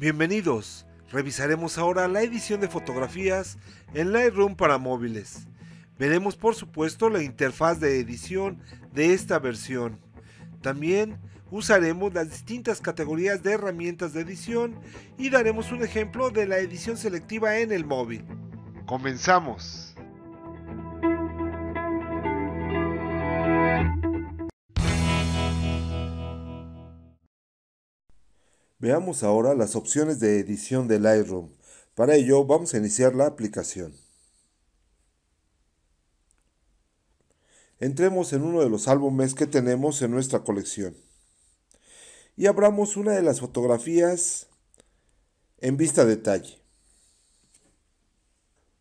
Bienvenidos, revisaremos ahora la edición de fotografías en Lightroom para móviles. Veremos por supuesto la interfaz de edición de esta versión. También usaremos las distintas categorías de herramientas de edición y daremos un ejemplo de la edición selectiva en el móvil. ¡Comenzamos! Veamos ahora las opciones de edición de Lightroom. Para ello vamos a iniciar la aplicación. Entremos en uno de los álbumes que tenemos en nuestra colección. Y abramos una de las fotografías en vista detalle.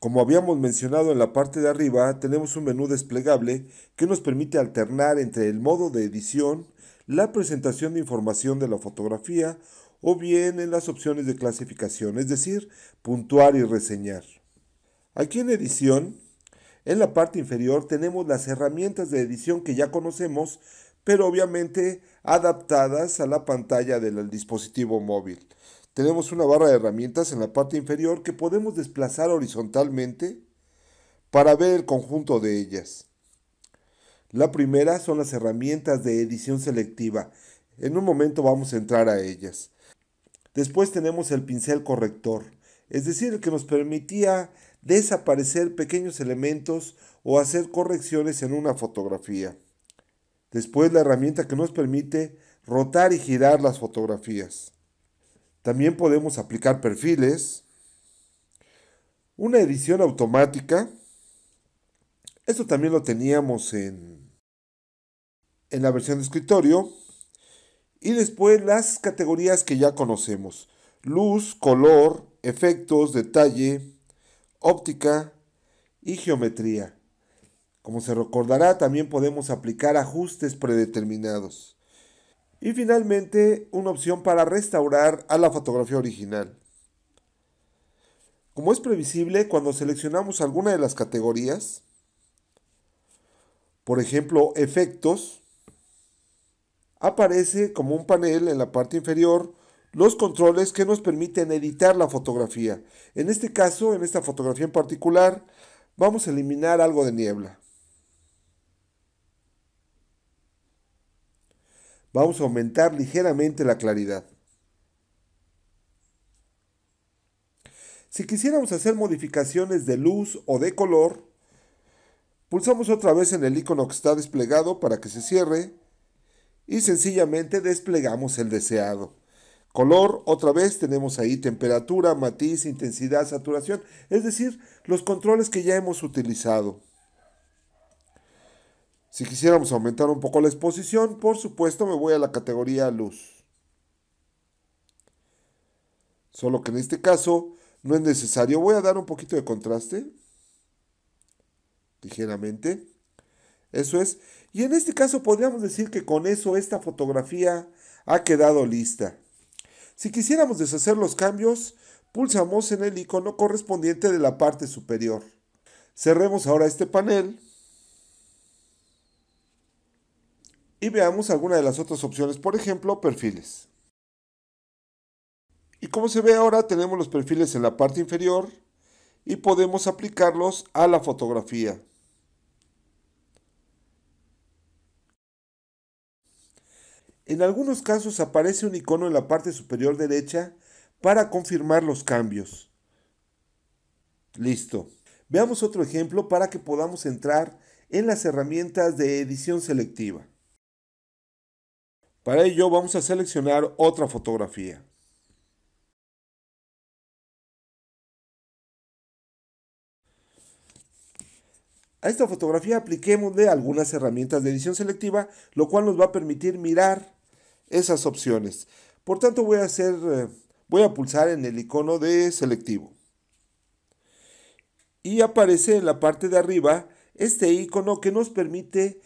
Como habíamos mencionado en la parte de arriba, tenemos un menú desplegable que nos permite alternar entre el modo de edición la presentación de información de la fotografía o bien en las opciones de clasificación, es decir, puntuar y reseñar. Aquí en edición, en la parte inferior tenemos las herramientas de edición que ya conocemos, pero obviamente adaptadas a la pantalla del dispositivo móvil. Tenemos una barra de herramientas en la parte inferior que podemos desplazar horizontalmente para ver el conjunto de ellas. La primera son las herramientas de edición selectiva. En un momento vamos a entrar a ellas. Después tenemos el pincel corrector, es decir, el que nos permitía desaparecer pequeños elementos o hacer correcciones en una fotografía. Después la herramienta que nos permite rotar y girar las fotografías. También podemos aplicar perfiles, una edición automática. Esto también lo teníamos en en la versión de escritorio. Y después las categorías que ya conocemos. Luz, color, efectos, detalle, óptica y geometría. Como se recordará, también podemos aplicar ajustes predeterminados. Y finalmente, una opción para restaurar a la fotografía original. Como es previsible, cuando seleccionamos alguna de las categorías, por ejemplo, efectos, aparece como un panel en la parte inferior los controles que nos permiten editar la fotografía. En este caso, en esta fotografía en particular, vamos a eliminar algo de niebla. Vamos a aumentar ligeramente la claridad. Si quisiéramos hacer modificaciones de luz o de color, pulsamos otra vez en el icono que está desplegado para que se cierre y sencillamente desplegamos el deseado. Color, otra vez tenemos ahí temperatura, matiz, intensidad, saturación, es decir, los controles que ya hemos utilizado. Si quisiéramos aumentar un poco la exposición, por supuesto me voy a la categoría luz. Solo que en este caso no es necesario. Voy a dar un poquito de contraste. Ligeramente. Eso es. Y en este caso podríamos decir que con eso esta fotografía ha quedado lista. Si quisiéramos deshacer los cambios, pulsamos en el icono correspondiente de la parte superior. Cerremos ahora este panel y veamos alguna de las otras opciones, por ejemplo, perfiles. Y como se ve ahora, tenemos los perfiles en la parte inferior y podemos aplicarlos a la fotografía. En algunos casos aparece un icono en la parte superior derecha para confirmar los cambios. Listo. Veamos otro ejemplo para que podamos entrar en las herramientas de edición selectiva. Para ello vamos a seleccionar otra fotografía. A esta fotografía apliquemos algunas herramientas de edición selectiva, lo cual nos va a permitir mirar esas opciones. Por tanto, voy a hacer, eh, voy a pulsar en el icono de selectivo. Y aparece en la parte de arriba este icono que nos permite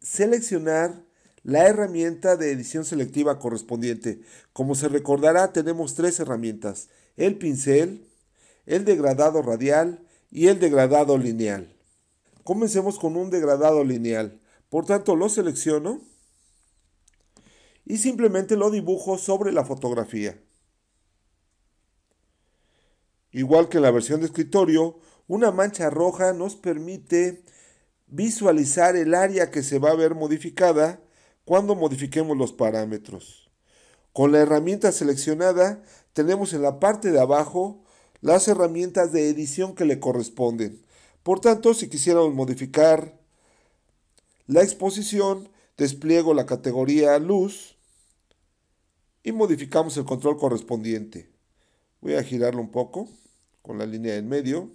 seleccionar la herramienta de edición selectiva correspondiente. Como se recordará, tenemos tres herramientas, el pincel, el degradado radial y el degradado lineal. Comencemos con un degradado lineal. Por tanto, lo selecciono y simplemente lo dibujo sobre la fotografía. Igual que en la versión de escritorio, una mancha roja nos permite visualizar el área que se va a ver modificada cuando modifiquemos los parámetros. Con la herramienta seleccionada tenemos en la parte de abajo las herramientas de edición que le corresponden. Por tanto, si quisiéramos modificar la exposición, despliego la categoría luz y modificamos el control correspondiente. Voy a girarlo un poco con la línea en medio.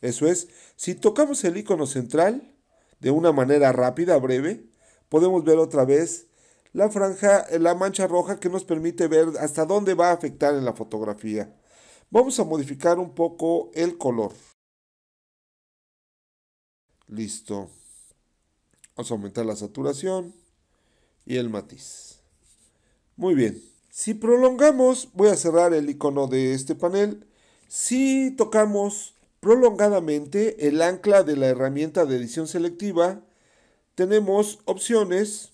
Eso es, si tocamos el icono central de una manera rápida, breve, podemos ver otra vez la franja, la mancha roja que nos permite ver hasta dónde va a afectar en la fotografía. Vamos a modificar un poco el color. Listo. Vamos a aumentar la saturación y el matiz. Muy bien. Si prolongamos, voy a cerrar el icono de este panel. Si tocamos prolongadamente el ancla de la herramienta de edición selectiva, tenemos opciones.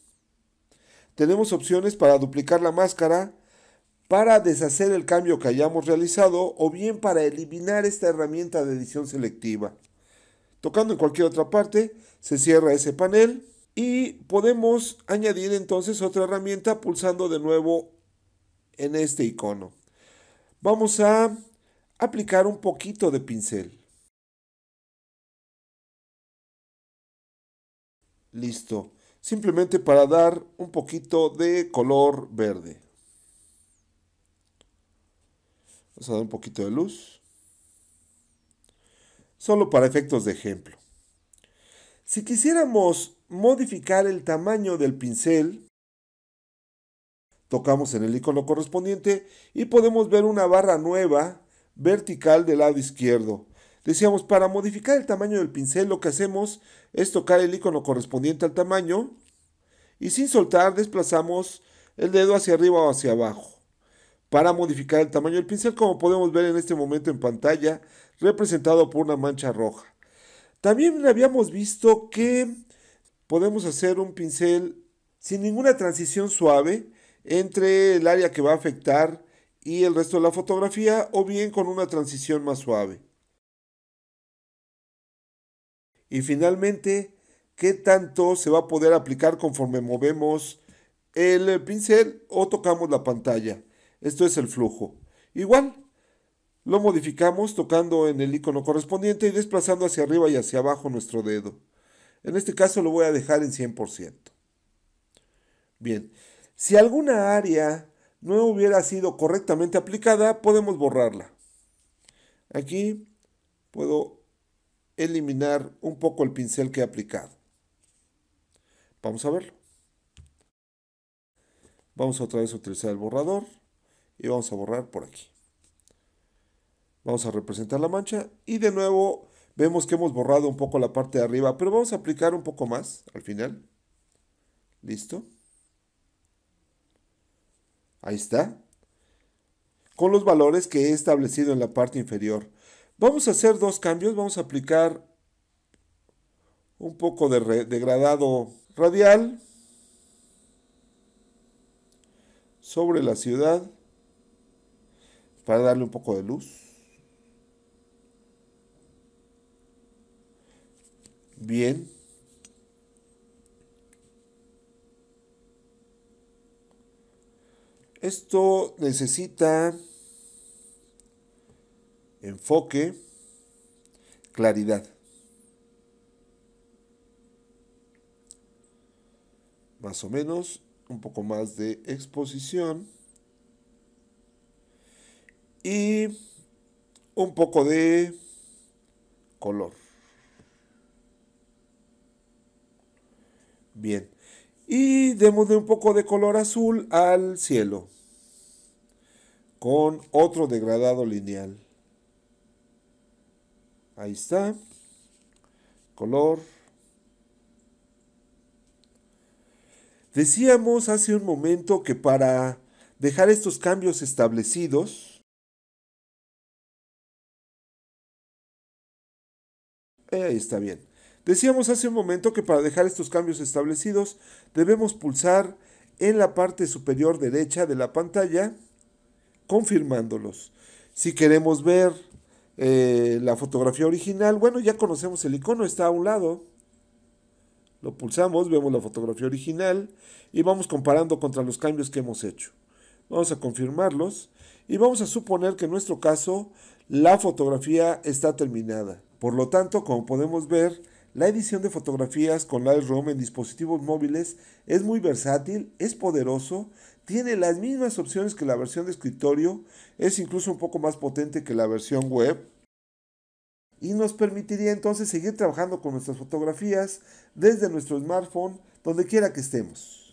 Tenemos opciones para duplicar la máscara, para deshacer el cambio que hayamos realizado o bien para eliminar esta herramienta de edición selectiva. Tocando en cualquier otra parte, se cierra ese panel. Y podemos añadir entonces otra herramienta pulsando de nuevo en este icono. Vamos a aplicar un poquito de pincel. Listo. Simplemente para dar un poquito de color verde. Vamos a dar un poquito de luz. Solo para efectos de ejemplo. Si quisiéramos modificar el tamaño del pincel. Tocamos en el icono correspondiente y podemos ver una barra nueva vertical del lado izquierdo. Decíamos, para modificar el tamaño del pincel lo que hacemos es tocar el icono correspondiente al tamaño y sin soltar desplazamos el dedo hacia arriba o hacia abajo. Para modificar el tamaño del pincel, como podemos ver en este momento en pantalla, representado por una mancha roja. También habíamos visto que podemos hacer un pincel sin ninguna transición suave entre el área que va a afectar y el resto de la fotografía o bien con una transición más suave. Y finalmente, ¿qué tanto se va a poder aplicar conforme movemos el pincel o tocamos la pantalla? Esto es el flujo. Igual, lo modificamos tocando en el icono correspondiente y desplazando hacia arriba y hacia abajo nuestro dedo. En este caso lo voy a dejar en 100%. Bien, si alguna área no hubiera sido correctamente aplicada, podemos borrarla. Aquí puedo eliminar un poco el pincel que he aplicado. Vamos a verlo. Vamos otra vez a utilizar el borrador y vamos a borrar por aquí. Vamos a representar la mancha y de nuevo Vemos que hemos borrado un poco la parte de arriba, pero vamos a aplicar un poco más al final. ¿Listo? Ahí está. Con los valores que he establecido en la parte inferior. Vamos a hacer dos cambios. Vamos a aplicar un poco de degradado radial sobre la ciudad para darle un poco de luz. Bien. Esto necesita enfoque, claridad. Más o menos, un poco más de exposición. Y un poco de color. Bien. Y démosle un poco de color azul al cielo. Con otro degradado lineal. Ahí está. Color. Decíamos hace un momento que para dejar estos cambios establecidos, eh, ahí está bien. Decíamos hace un momento que para dejar estos cambios establecidos debemos pulsar en la parte superior derecha de la pantalla confirmándolos. Si queremos ver eh, la fotografía original, bueno, ya conocemos el icono, está a un lado. Lo pulsamos, vemos la fotografía original y vamos comparando contra los cambios que hemos hecho. Vamos a confirmarlos y vamos a suponer que en nuestro caso la fotografía está terminada. Por lo tanto, como podemos ver, la edición de fotografías con Lightroom en dispositivos móviles es muy versátil, es poderoso, tiene las mismas opciones que la versión de escritorio, es incluso un poco más potente que la versión web y nos permitiría entonces seguir trabajando con nuestras fotografías desde nuestro smartphone donde quiera que estemos.